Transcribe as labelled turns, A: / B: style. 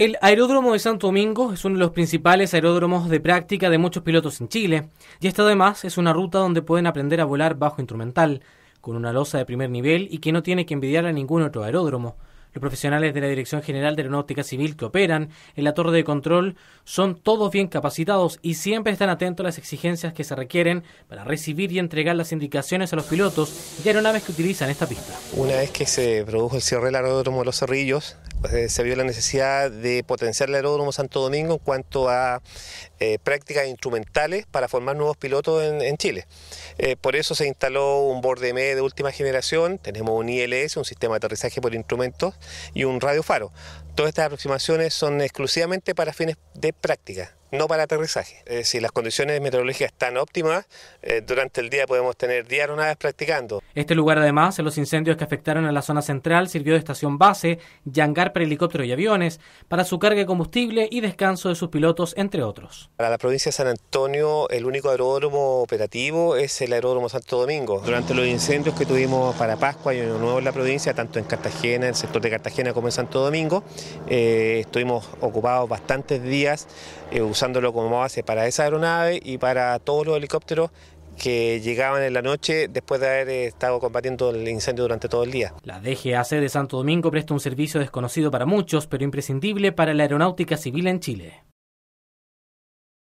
A: El aeródromo de Santo Domingo es uno de los principales aeródromos de práctica de muchos pilotos en Chile, y esta además es una ruta donde pueden aprender a volar bajo instrumental, con una losa de primer nivel y que no tiene que envidiar a ningún otro aeródromo. Los profesionales de la Dirección General de Aeronáutica Civil que operan en la torre de control son todos bien capacitados y siempre están atentos a las exigencias que se requieren para recibir y entregar las indicaciones a los pilotos y aeronaves que utilizan esta pista.
B: Una vez que se produjo el cierre del aeródromo de Los Cerrillos, eh, se vio la necesidad de potenciar el aeródromo Santo Domingo en cuanto a eh, prácticas instrumentales para formar nuevos pilotos en, Chile. Eh, por eso se instaló un borde ME de última generación, tenemos un ILS, un sistema de aterrizaje por instrumentos y un radiofaro. Todas estas aproximaciones son exclusivamente para fines de práctica no para aterrizaje. si las condiciones meteorológicas están óptimas, eh, durante el día podemos tener 10 aeronaves practicando.
A: Este lugar, además, en los incendios que afectaron a la zona central, sirvió de estación base, yangar para helicópteros y aviones, para su carga de combustible y descanso de sus pilotos, entre otros.
B: Para la provincia de San Antonio, el único aeródromo operativo es el aeródromo Santo Domingo. Durante los incendios que tuvimos para Pascua y Año Nuevo en la provincia, tanto en Cartagena, en el sector de Cartagena como en Santo Domingo, eh, estuvimos ocupados bastantes días eh, usándolo como base para esa aeronave y para todos los helicópteros que llegaban en la noche después de haber eh, estado combatiendo el incendio durante todo el día.
A: La DGAC de Santo Domingo presta un servicio desconocido para muchos, pero imprescindible para la aeronáutica civil en Chile.